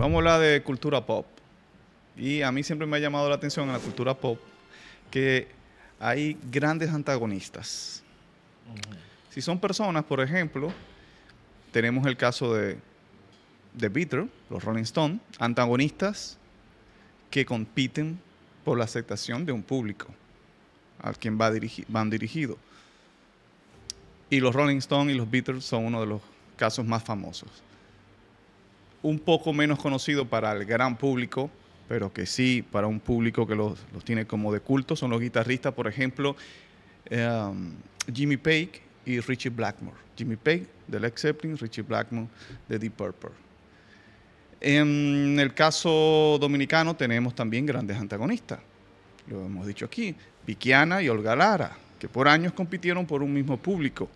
Vamos a hablar de cultura pop. Y a mí siempre me ha llamado la atención en la cultura pop que hay grandes antagonistas. Si son personas, por ejemplo, tenemos el caso de The Beatles, los Rolling Stones, antagonistas que compiten por la aceptación de un público al quien va van dirigido. Y los Rolling Stones y los Beatles son uno de los casos más famosos un poco menos conocido para el gran público, pero que sí para un público que los, tiene como de culto, son los guitarristas, por ejemplo, em, Jimmy Page y Richie Blackmore. Jimmy Page de Led Zeppelin, Richie Blackmore de Deep Purple. En el caso dominicano tenemos también grandes antagonistas, lo hemos dicho aquí, Vickiana y Olga Lara, que por años compitieron por un mismo público.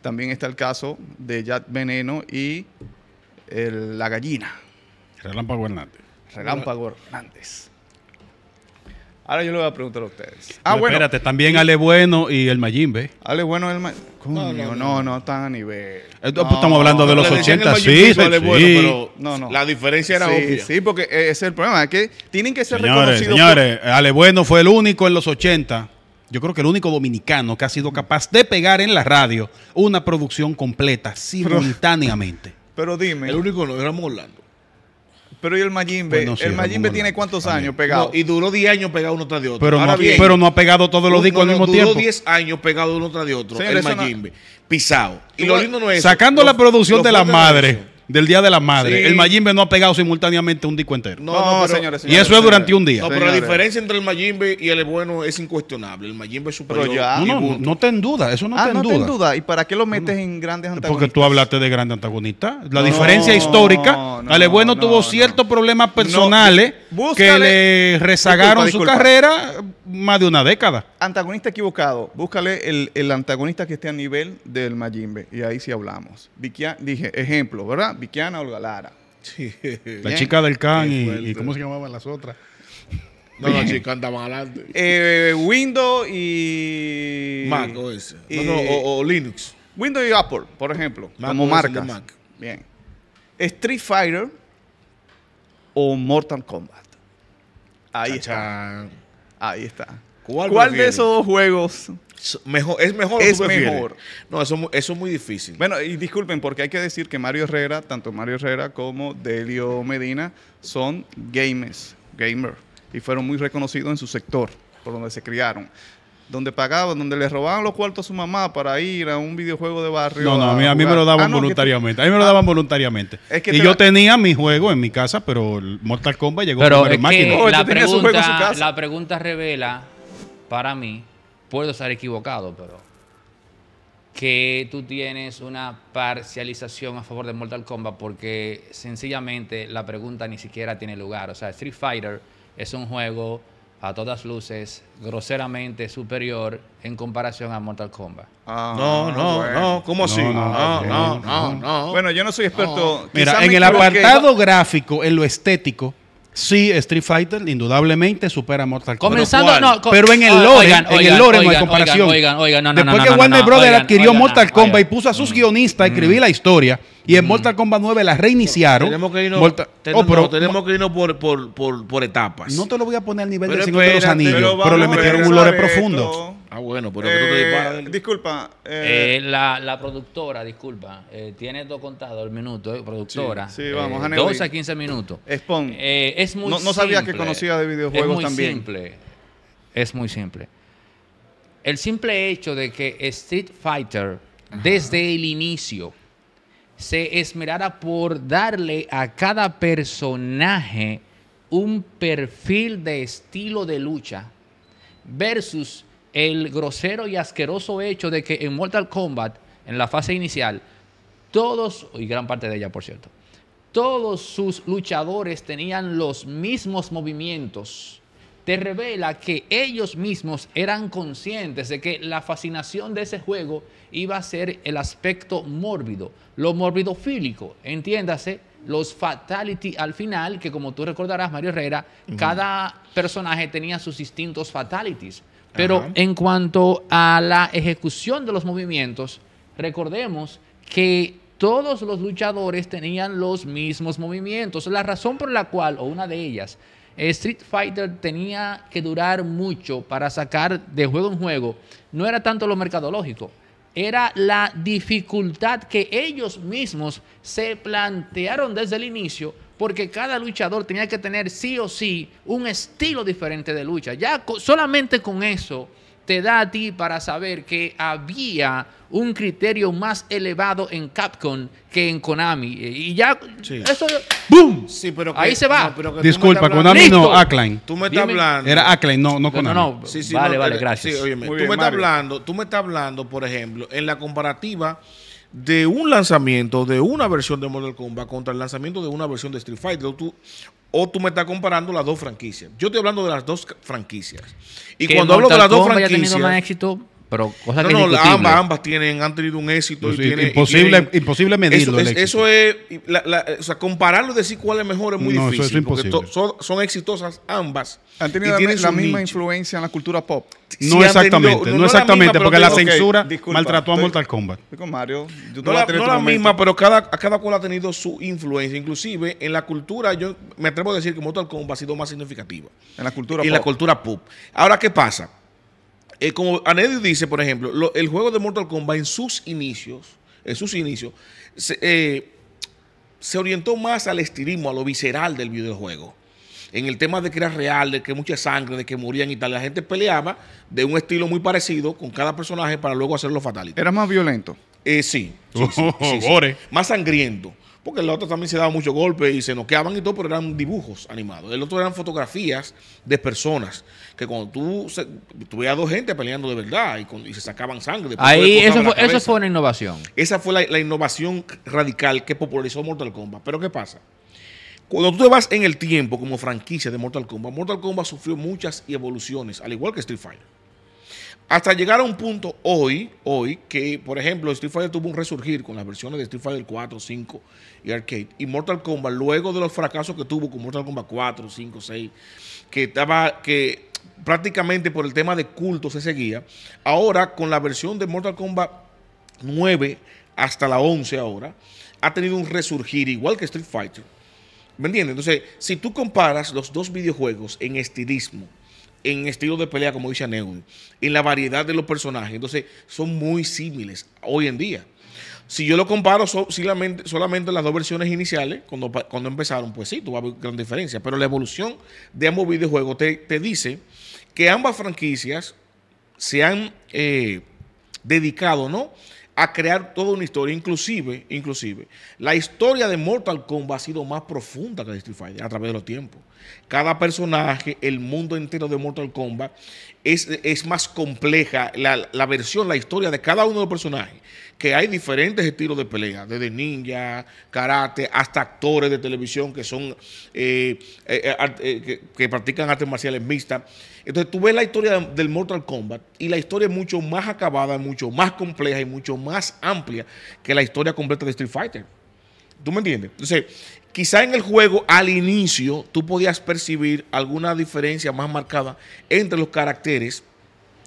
También está el caso de Jack Veneno y la gallina. Relámpago Hernández. Relámpago Hernández. Ahora yo le voy a preguntar a ustedes. Ah, espérate, también Ale Bueno y el Mayimbe. Ale Bueno el Mayimbe. No, no, no, están a nivel. estamos hablando de los 80, sí, sí. La diferencia era sí, Sí, porque e-, ese es el problema, es que tienen que ser señores, Señores, Ale Bueno fue el único en los 80, yo creo que el único dominicano que ha sido capaz de pegar en la radio una producción completa simultáneamente. Pero dime. El único no, éramos Orlando. Pero y el Mayimbe, pues el Mayimbe tiene cuántos años pegado. y duró 10 años pegado uno tras de otro. Pero, no, ha pegado todos los discos al mismo tiempo. Duró 10 años pegado uno tras de otro. el Mayimbe, pisado. Y lo lindo no es. Sacando la producción de la madre del Día de la Madre, el Mayimbe no ha pegado simultáneamente un disco entero. No, señores, Y eso es durante un día. No, pero la diferencia entre el Mayimbe y el Bueno es incuestionable. El Mayimbe es superior. no, no, en duda, eso no ten ah, te en duda. duda. ¿Y para qué lo metes en grandes antagonistas? Porque tú hablaste de grandes antagonistas. La diferencia histórica, el Bueno tuvo ciertos problemas personales que le rezagaron su carrera más de una década. Antagonista equivocado. Búscale el, antagonista que esté a nivel del Majimbe. Y ahí sí hablamos. dije, ejemplo, ¿verdad? o Olgalara. Sí. La chica del can y, cómo se llamaban las otras. No, la chica andaba adelante. Eh, Windows y. Mac o, Linux. Windows y Apple, por ejemplo. como marcas. Bien. Street Fighter o Mortal Kombat. Ahí está. Ahí está. ¿Cuál, de esos dos juegos es mejor. Es mejor. No, eso, eso es muy difícil. Bueno, y disculpen, porque hay que decir que Mario Herrera, tanto Mario Herrera como Delio Medina, son gamers, gamer, y fueron muy reconocidos en su sector, por donde se criaron donde pagaban, donde le robaban los cuartos a su mamá para ir a un videojuego de barrio. No, no, a, mí, me lo daban ah, voluntariamente. A mí me lo ah, daban voluntariamente. y yo tenía mi juego en mi casa, pero Mortal Kombat llegó con mi máquina. Oh, la, pregunta, la pregunta revela, para mí, puedo estar equivocado, pero que tú tienes una parcialización a favor de Mortal Kombat porque sencillamente la pregunta ni siquiera tiene lugar. O sea, Street Fighter es un juego a todas luces groseramente superior en comparación a Mortal Kombat. Ah, no, no, no, ¿cómo así? Ah, no no no, Bueno, yo no soy experto. Mira, en el apartado gráfico, en lo estético, Sí, Street Fighter indudablemente supera Mortal Kombat. Comenzando, pero en el ah, lore, en el lore no hay comparación. No, Después que Warner Brothers adquirió Mortal Kombat y puso a sus mm. guionistas a escribir la historia y en mm. Mortal Kombat 9 la reiniciaron. Tenemos que irnos, por, por, por, etapas. No te lo voy a poner al nivel de de los Anillos, pero le metieron un lore profundo. Ah, bueno, pero eh, Disculpa. Eh, eh, la, productora, disculpa, tiene dos contados el minuto, productora. Sí, vamos, 12 a 15 minutos. Spawn. es muy no, no sabía que conocía de videojuegos también. es muy también. Simple. Es muy simple. El simple hecho de que Street Fighter, desde el inicio, se esmerara por darle a cada personaje un perfil de estilo de lucha versus el grosero y asqueroso hecho de que en Mortal Kombat, en la fase inicial, todos, y gran parte de ella por cierto, todos sus luchadores tenían los mismos movimientos, te revela que ellos mismos eran conscientes de que la fascinación de ese juego iba a ser el aspecto mórbido, lo mórbidofílico. entiéndase, los fatalities al final, que como tú recordarás, Mario Herrera, cada personaje tenía sus distintos fatalities. Pero en cuanto a la ejecución de los movimientos, recordemos que todos los luchadores tenían los mismos movimientos. La razón por la cual, o una de ellas, Street Fighter tenía que durar mucho para sacar de juego en juego, no era tanto lo mercadológico, era la dificultad que ellos mismos se plantearon desde el inicio porque cada luchador tenía que tener sí o sí un estilo diferente de lucha. Ya solamente con eso te da a ti para saber que había un criterio más elevado en Capcom que en Konami. E, y ya, eso, ¡boom! pero Ahí se va. No, Disculpa, Konami no, Ackline. Tú me estás hablando. Era Ackline, no, no Konami. No, no, vale, vale, eh, gracias. Sí, tú me estás hablando, tú me estás hablando, por ejemplo, en la comparativa de un lanzamiento de una versión de Mortal Kombat contra el lanzamiento de una versión de Street Fighter. O tú, tú me estás comparando las dos franquicias. Yo estoy hablando de las dos franquicias. Y cuando hablo de las dos franquicias pero cosa no, que no, ambas, ambas tienen, han tenido un éxito. imposible, imposible medirlo. Eso es, compararlo y decir cuál es mejor es muy difícil. Eso es imposible. son, exitosas ambas. Han tenido la, misma influencia en la cultura pop. No exactamente, no, exactamente, porque la censura maltrató a Mortal Kombat. Mario, no este la, misma, pero cada, cada cual ha tenido su influencia. Inclusive en la cultura, yo me atrevo a decir que Mortal Kombat ha sido más significativa. En la cultura y En la cultura pop. Ahora, ¿qué pasa? Eh, como Anedio dice, por ejemplo, el juego de Mortal Kombat en sus inicios, en sus inicios, eh, se, orientó más al estilismo, a lo visceral del videojuego en el tema de que era real, de que mucha sangre, de que morían y tal. La gente peleaba de un estilo muy parecido con cada personaje para luego hacerlo fatal. ¿Era más violento? Eh, sí Más sangriento porque el otro también se daba mucho golpes y se noqueaban y todo, pero eran dibujos animados. El otro eran fotografías de personas, que cuando tú, veías dos gente peleando de verdad y, se sacaban sangre. Ahí, eso fue, fue, una innovación. Esa fue la, la innovación radical que popularizó Mortal Kombat. Pero ¿qué pasa? Cuando tú te vas en el tiempo como franquicia de Mortal Kombat, Mortal Kombat sufrió muchas evoluciones, al igual que Street Fighter. Hasta llegar a un punto hoy, hoy que, por ejemplo, Street Fighter tuvo un resurgir con las versiones de Street Fighter 4, 5 y Arcade. Y Mortal Kombat, luego de los fracasos que tuvo con Mortal Kombat 4, 5, 6, que estaba, que prácticamente por el tema de culto se seguía. Ahora, con la versión de Mortal Kombat 9 hasta la 11 ahora, ha tenido un resurgir igual que Street Fighter. ¿Me entiendes? Entonces, si tú comparas los dos videojuegos en estilismo, en estilo de pelea, como dice Neon, en la variedad de los personajes. Entonces, son muy similes hoy en día. Si yo lo comparo solamente, las dos versiones iniciales, cuando, cuando empezaron, pues sí, tú vas gran diferencia. Pero la evolución de ambos videojuegos te, dice que ambas franquicias se han eh, dedicado ¿no? a crear toda una historia. Inclusive, inclusive, la historia de Mortal Kombat ha sido más profunda que de Street Fighter a través de los tiempos. Cada personaje, el mundo entero de Mortal Kombat es, más compleja. La, versión, la historia de cada uno de los personajes, que hay diferentes estilos de pelea, desde ninja, karate, hasta actores de televisión que son eh, eh, eh, que, que, practican artes marciales mixtas. Entonces tú ves la historia del Mortal Kombat y la historia es mucho más acabada, mucho más compleja y mucho más amplia que la historia completa de Street Fighter. ¿Tú me entiendes? Entonces, quizá en el juego al inicio tú podías percibir alguna diferencia más marcada entre los caracteres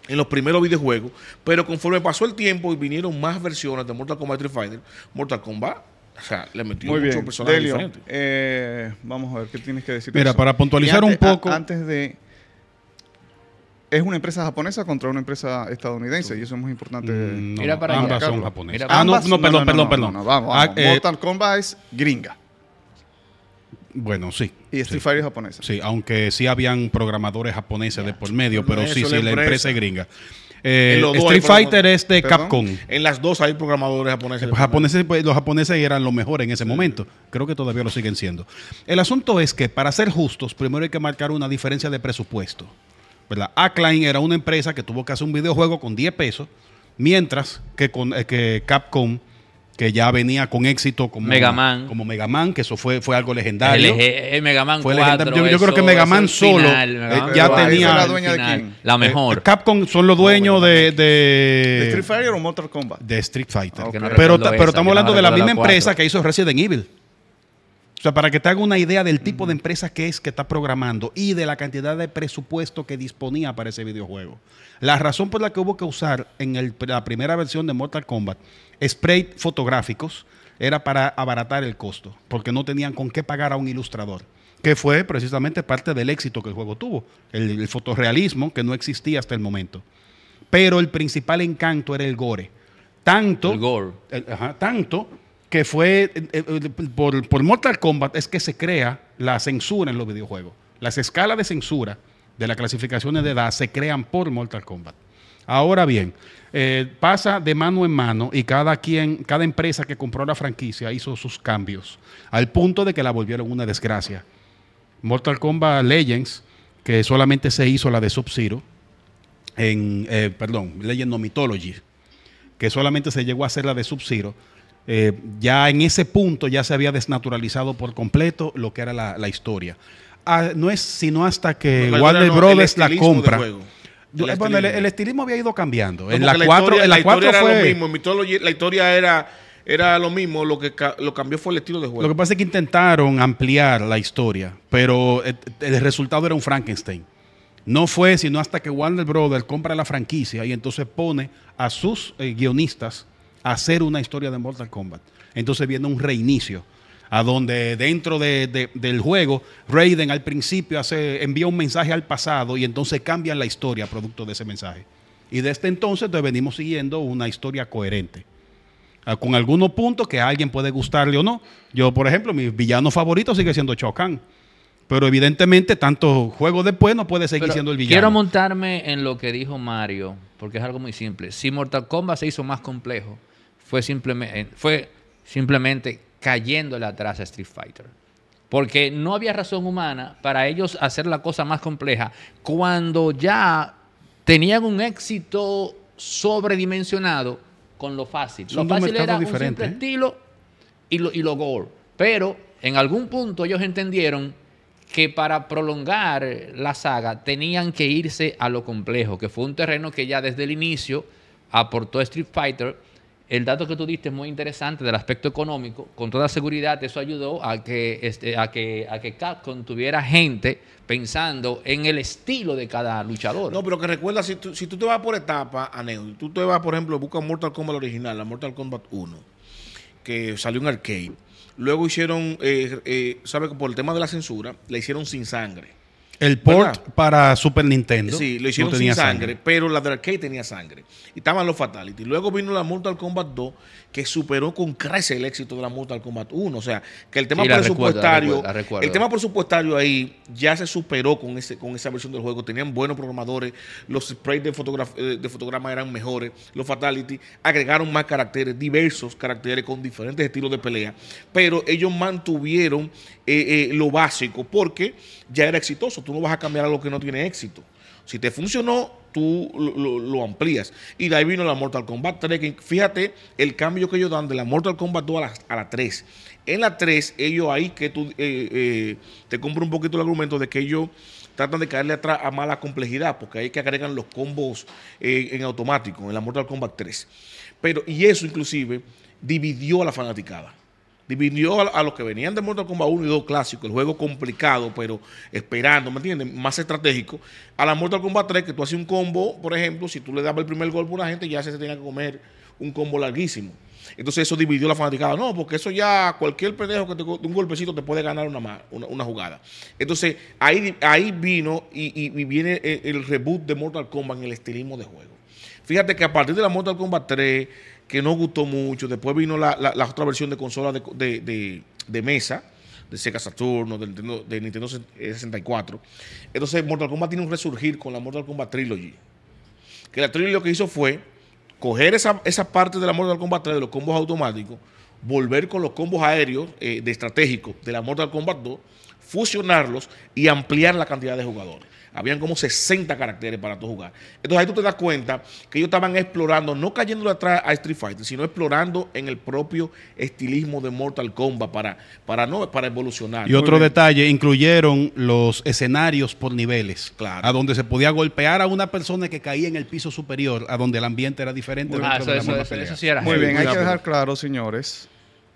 en los primeros videojuegos, pero conforme pasó el tiempo y vinieron más versiones de Mortal Kombat y Street Fighter, Mortal Kombat o sea, le metió mucho muchos personajes Eh, vamos a ver qué tienes que decir. Mira, para puntualizar un poco. antes de es una empresa japonesa contra una empresa estadounidense y eso es muy importante. Mm, Era para ambas son japonesas. Ah, no, perdón, perdón, perdón. vamos, ah, eh, Mortal Kombat es gringa. Bueno, sí. Y Street Fighter es japonesa. Sí, aunque sí habían programadores japoneses de por medio, pero sí, sí, la empresa, es gringa. Eh, Street Fighter es de Capcom. En las dos hay programadores japoneses. japoneses pues, los japoneses eran los mejores en ese momento. Creo que todavía lo siguen siendo. El asunto es que, para ser justos, primero hay que marcar una diferencia de presupuesto. ¿verdad? Accline era una empresa que tuvo que hacer un videojuego con 10 pesos, mientras que, con, eh, Capcom que ya venía con éxito como Mega Man, como que eso fue, fue algo legendario. Eh, fue 4, yo, creo que Mega Man solo eh, ya tenía la, mejor. Capcom son los dueños de, de, Street Fighter o Mortal Kombat. De Street Fighter. pero, pero estamos hablando de la misma empresa que hizo Resident Evil sea, para que te haga una idea del tipo de empresa que es que está programando y de la cantidad de presupuesto que disponía para ese videojuego. La razón por la que hubo que usar en la primera versión de Mortal Kombat spray fotográficos era para abaratar el costo, porque no tenían con qué pagar a un ilustrador que fue precisamente parte del éxito que el juego tuvo, el, fotorealismo fotorrealismo que no existía hasta el momento. Pero el principal encanto era el gore. Tanto, el gore. tanto que fue eh, eh, por, Mortal Kombat es que se crea la censura en los videojuegos. Las escalas de censura de las clasificaciones de edad se crean por Mortal Kombat. Ahora bien, eh, pasa de mano en mano y cada quien, cada empresa que compró la franquicia hizo sus cambios, al punto de que la volvieron una desgracia. Mortal Kombat Legends, que solamente se hizo la de Sub-Zero, en, perdón, Legend no Mythology, que solamente se llegó a hacer la de Sub-Zero, eh, ya en ese punto ya se había desnaturalizado por completo lo que era la, historia. Ah, no es sino hasta que Warner Brothers la compra. Eh, el estilismo. había ido cambiando. En la, 4 fue... era lo mismo. la historia era, lo mismo. Lo que lo cambió fue el estilo de juego. Lo que pasa es que intentaron ampliar la historia, pero eh, el, resultado era un Frankenstein. No fue sino hasta que Warner Brothers compra la franquicia y entonces pone a sus guionistas hacer una historia de Mortal Kombat. Entonces viene un reinicio a donde dentro del juego Raiden al principio envía un mensaje al pasado y entonces cambian la historia producto de ese mensaje. Y desde entonces venimos siguiendo una historia coherente, ah, con algunos puntos que a alguien puede gustarle o no. Yo, por ejemplo, mi villano favorito sigue siendo Chocan. Pero evidentemente, tanto juego después no puede seguir siendo el villano. Quiero montarme en lo que dijo Mario, porque es algo muy simple. Si Mortal Kombat se hizo más complejo, fue simplemente, eh, fue simplemente cayéndole atrás a Street Fighter. Porque no había razón humana para ellos hacer la cosa más compleja cuando ya tenían un éxito sobredimensionado con lo fácil. lo fácil era un ¿eh? estilo y lo, y lo gore. Pero en algún punto ellos entendieron que para prolongar la saga tenían que irse a lo complejo, que fue un terreno que ya desde el inicio aportó Street Fighter el dato que tú diste es muy interesante del aspecto económico. Con toda seguridad, eso ayudó a que, este, a que, a que Capcom tuviera gente pensando en el estilo de cada luchador. No, pero que recuerda, si tú, si te vas por etapa, Aneo, tú te vas, por ejemplo, busca Mortal Kombat original, la Mortal Kombat 1, que salió en arcade. Luego hicieron, eh, eh, que por el tema de la censura, la hicieron sin sangre el port para Super Nintendo. Sí, lo hicieron tenía sin sangre, pero la de arcade tenía sangre. Y estaban los Fatalities Luego vino la Mortal Kombat 2, que superó con crece el éxito de la Mortal Kombat 1. O sea, que el tema presupuestario. El tema presupuestario ahí ya se superó con, ese, con esa versión del juego. Tenían buenos programadores, los sprays de, eh, de fotograma eran mejores. Los Fatality agregaron más caracteres, diversos caracteres con diferentes estilos de pelea. Pero ellos mantuvieron eh, eh, lo básico, porque ya era exitoso. Tú no vas a cambiar lo que no tiene éxito. Si te funcionó, tú lo, amplías. Y de ahí vino la Mortal Kombat 3. fíjate el cambio que ellos dan de la Mortal Kombat 2 a la, 3. En la 3, ellos ahí que tú eh, te compro un poquito el argumento de que ellos tratan de caerle atrás a mala complejidad, porque ahí que agregan los combos en automático, en la Mortal Kombat 3. Pero, y eso inclusive dividió a la fanaticada dividió a, los que venían de Mortal Kombat 1 y 2 clásico, el juego complicado, pero esperando, ¿me entiendes? Más estratégico. A la Mortal Kombat 3, que tú haces un combo, por ejemplo, si tú le dabas el primer golpe a una gente, ya se tenía que comer un combo larguísimo. Entonces eso dividió la fanaticada. No, porque eso ya cualquier pendejo que te, un golpecito te puede ganar una, una, jugada. Entonces ahí, ahí vino y, viene el, reboot de Mortal Kombat en el estilismo de juego. Fíjate que a partir de la Mortal Kombat 3, que no gustó mucho. Después vino la, otra versión de consola de, mesa, de Sega Saturno, de Nintendo, de Nintendo 64. Eh, Entonces, Mortal Kombat tiene un resurgir con la Mortal Kombat Trilogy. Que la Trilogy lo que hizo fue coger esa, esa parte de la Mortal Kombat 3, de los combos automáticos, volver con los combos aéreos eh, de estratégicos de la Mortal Kombat 2, fusionarlos y ampliar la cantidad de jugadores. Habían como 60 caracteres para tú jugar. Entonces ahí tú te das cuenta que ellos estaban explorando, no cayendo atrás a Street Fighter, sino explorando en el propio estilismo de Mortal Kombat para, para, no, para evolucionar. Y otro detalle, incluyeron los escenarios por niveles. Claro. A donde se podía golpear a una persona que caía en el piso superior, a donde el ambiente era diferente. Ah, eso, sí Muy bien, hay que dejar claro, señores,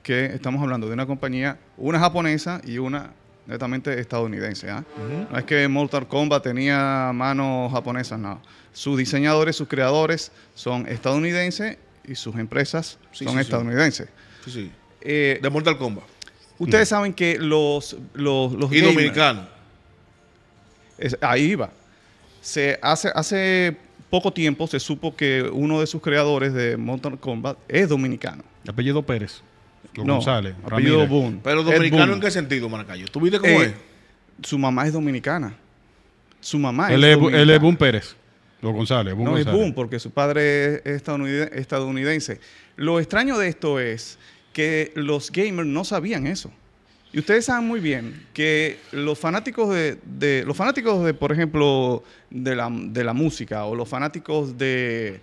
que estamos hablando de una compañía, una japonesa y una netamente estadounidense. ¿ah? No es que Mortal Kombat tenía manos japonesas, no. Sus diseñadores, sus creadores son estadounidenses y sus empresas son estadounidenses. Eh, de Mortal Kombat. Ustedes saben que los... los, los y dominicanos. Ahí va. Se hace, hace poco tiempo se supo que uno de sus creadores de Mortal Kombat es dominicano. Apellido Pérez no, González. Pero dominicano en qué sentido, Maracayo. ¿Tú viste cómo eh, es? Su mamá es dominicana. Su mamá es, dominicana. Él es Boone Pérez. Los González. Boone no, es porque su padre es estadounidense. Lo extraño de esto es que los gamers no sabían eso. Y ustedes saben muy bien que los fanáticos de, de los fanáticos de, por ejemplo, de la, de la música o los fanáticos de,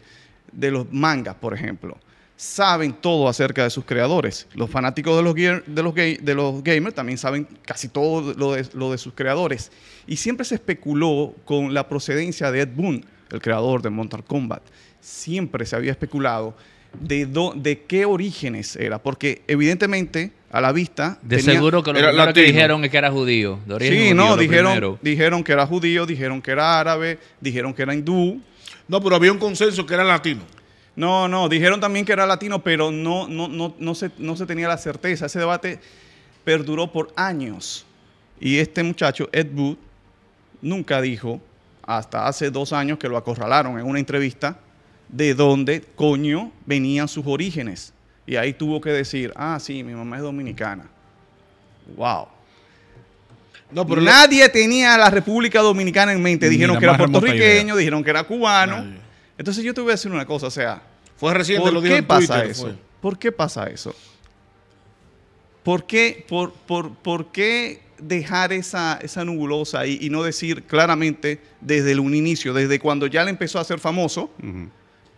de los mangas, por ejemplo, saben todo acerca de sus creadores. Los fanáticos de los, de los, de los gamers también saben casi todo lo de, lo de sus creadores. Y siempre se especuló con la procedencia de Ed Boon, el creador de Mortal Kombat. Siempre se había especulado de, de qué orígenes era, porque evidentemente a la vista... De seguro que lo que dijeron es que era judío. sí, no, dijeron, dijeron que era judío, dijeron que era árabe, dijeron que era hindú. No, pero había un consenso que era latino. No, no, dijeron también que era latino, pero no, no, no, no, se, no se tenía la certeza. Ese debate perduró por años. Y este muchacho, Ed Wood, nunca dijo, hasta hace dos años que lo acorralaron en una entrevista, de dónde coño venían sus orígenes. Y ahí tuvo que decir, ah, sí, mi mamá es dominicana. Wow. No, pero Nadie tenía a la República Dominicana en mente. Dijeron que era puertorriqueño, dijeron que era cubano. Entonces yo te voy a decir una cosa, o sea, fue reciente, ¿por lo qué pasa eso? ¿Por qué pasa eso? ¿Por qué, por, por, por qué dejar esa, esa nubulosa ahí y no decir claramente desde un inicio, desde cuando ya le empezó a ser famoso?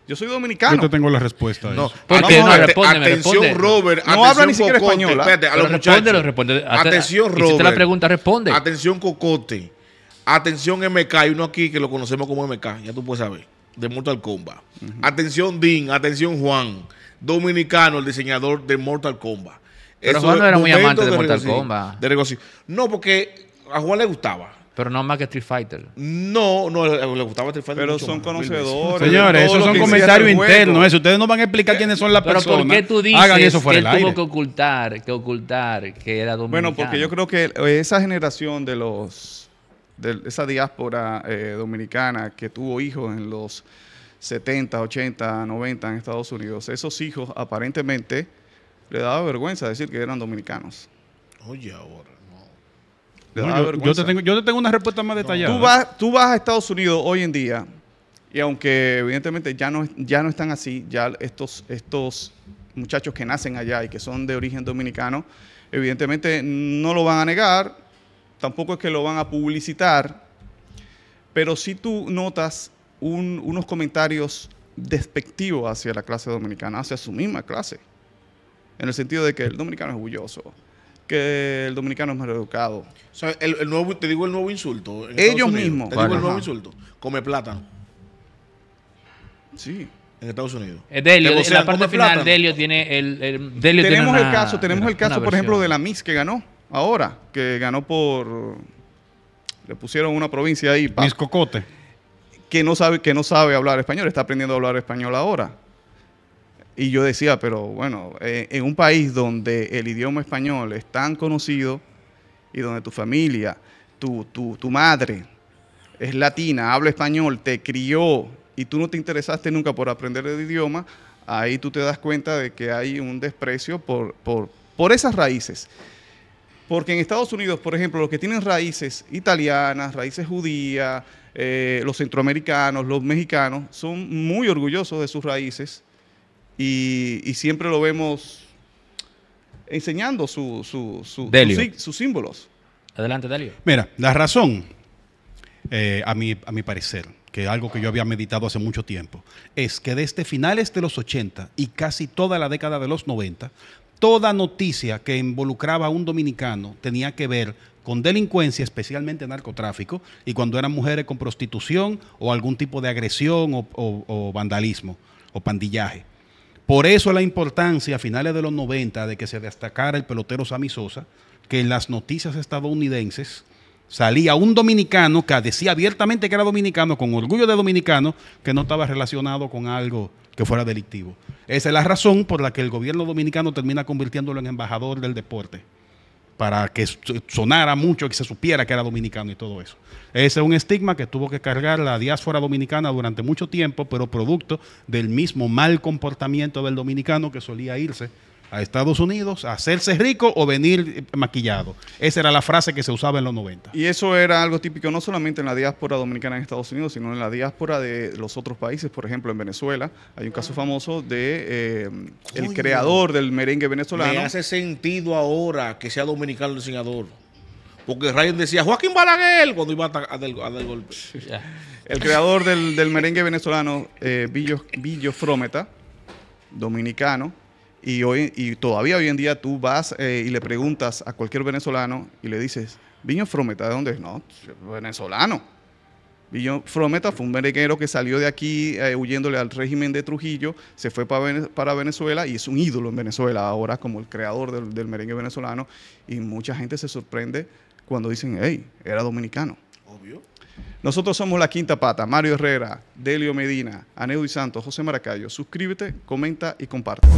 Yo soy dominicano. Yo te tengo la respuesta. A no, eso. no, atención, Robert. No, habla ni siquiera español. ¿ah? Espérate, a los responde, responde. Atención, Robert. Hiciste la pregunta, responde. Atención, Cocote. Atención, MK. Hay uno aquí que lo conocemos como MK. Ya tú puedes saber de Mortal Kombat. Atención, Dean, atención, Juan. Dominicano, el diseñador de Mortal Kombat. Pero Eso Juan no era muy amante de, Mortal Kombat. De regocijo. No, porque a Juan le gustaba. Pero no más que Street Fighter. No, no, le gustaba Street Fighter. Pero son conocedores. Señores, esos son comentarios internos. Eso. Eh. Ustedes no van a explicar eh, quiénes son las personas. Hagan eso fuera que él tuvo que ocultar, que ocultar que era dominicano? Bueno, porque yo creo que esa generación de los de esa diáspora eh, dominicana que tuvo hijos en los 70, 80, 90 en Estados Unidos, esos hijos aparentemente le daba vergüenza decir que eran dominicanos. Oye, ahora. yo, te tengo, una respuesta más detallada. Tú, vas, a Estados Unidos hoy en día y aunque evidentemente ya no, ya no están así, ya estos, estos muchachos que nacen allá y que son de origen dominicano, evidentemente no lo van a negar, tampoco es que lo van a publicitar, pero si sí tú notas unos comentarios despectivos hacia la clase dominicana, hacia su misma clase, en el sentido de que el dominicano es orgulloso, que el dominicano es mal educado. el, nuevo, te digo el nuevo insulto. Ellos mismos. Te digo el nuevo insulto. Come plátano. Sí. En Estados Unidos. Eh, Delio, en la parte final, Delio tiene el, tenemos el caso, tenemos el caso, por ejemplo, de la Miss que ganó ahora, que ganó por. Le pusieron una provincia ahí. Miscocote cocote. Que no, sabe, que no sabe hablar español, está aprendiendo a hablar español ahora. Y yo decía, pero bueno, eh, en un país donde el idioma español es tan conocido y donde tu familia, tu, madre es latina, habla español, te crió y tú no te interesaste nunca por aprender el idioma, ahí tú te das cuenta de que hay un desprecio por, por, por esas raíces. Porque en Estados Unidos, por ejemplo, los que tienen raíces italianas, raíces judías, eh, los centroamericanos, los mexicanos, son muy orgullosos de sus raíces y, siempre lo vemos enseñando sus, sus símbolos. Adelante, Delio. Mira, la razón, eh, a, mi, a mi parecer, que es algo que yo había meditado hace mucho tiempo, es que desde finales de los 80 y casi toda la década de los 90, toda noticia que involucraba a un dominicano tenía que ver con delincuencia, especialmente narcotráfico, y cuando eran mujeres con prostitución o algún tipo de agresión o, vandalismo o pandillaje. Por eso la importancia a finales de los 90 de que se destacara el pelotero Sammy Sosa, que en las noticias estadounidenses salía un dominicano que decía abiertamente que era dominicano, con orgullo de dominicano, que no estaba relacionado con algo que fuera delictivo. Esa es la razón por la que el gobierno dominicano termina convirtiéndolo en embajador del deporte, para que sonara mucho, que se supiera que era dominicano y todo eso. Ese es un estigma que tuvo que cargar la diáspora dominicana durante mucho tiempo, pero producto del mismo mal comportamiento del dominicano que solía irse a Estados Unidos hacerse rico o venir maquillado. Esa era la frase que se usaba en los 90. Y eso era algo típico no solamente en la diáspora dominicana en Estados Unidos, sino en la diáspora de los otros países. Por ejemplo, en Venezuela hay un caso famoso de eh, el creador del merengue venezolano. Me hace sentido ahora que sea dominicano el diseñador Porque Ryan decía Joaquín Balaguer cuando iba a, dar del, golpe. el creador del, merengue venezolano, eh, Frometa, dominicano, y, hoy, y todavía hoy en día tú vas eh, y le preguntas a cualquier venezolano y le dices, Viño Frometa, ¿de dónde es? No, venezolano. Viño Frometa fue un merenguero que salió de aquí eh, huyéndole al régimen de Trujillo, se fue para Venezuela y es un ídolo en Venezuela ahora como el creador del, del merengue venezolano. Y mucha gente se sorprende cuando dicen, hey, era dominicano. Obvio. Nosotros somos la quinta pata, Mario Herrera, Delio Medina, y Santos, José Maracayo. Suscríbete, comenta y comparte.